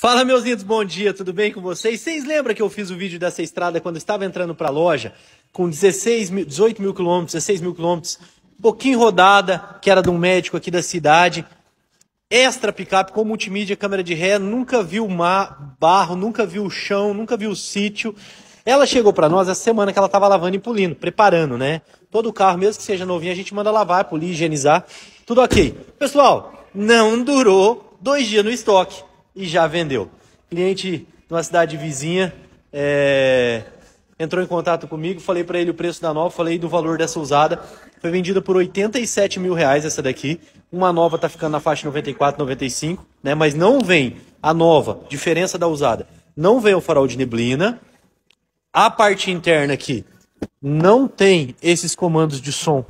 Fala, meus lindos, bom dia, tudo bem com vocês? Vocês lembram que eu fiz o vídeo dessa estrada quando estava entrando para a loja, com 16 mil, 18 mil quilômetros, 16 mil quilômetros, pouquinho rodada, que era de um médico aqui da cidade, extra picape com multimídia, câmera de ré, nunca viu mar, barro, nunca viu o chão, nunca viu o sítio. Ela chegou para nós a semana que ela estava lavando e pulindo, preparando, né? Todo carro, mesmo que seja novinho, a gente manda lavar, polir, higienizar, tudo ok. Pessoal, não durou dois dias no estoque e já vendeu. Cliente de uma cidade vizinha é, entrou em contato comigo, falei para ele o preço da nova, falei do valor dessa usada. Foi vendida por 87 mil reais essa daqui. Uma nova tá ficando na faixa 94, 95, né? Mas não vem a nova, diferença da usada. Não vem o farol de neblina. A parte interna aqui não tem esses comandos de som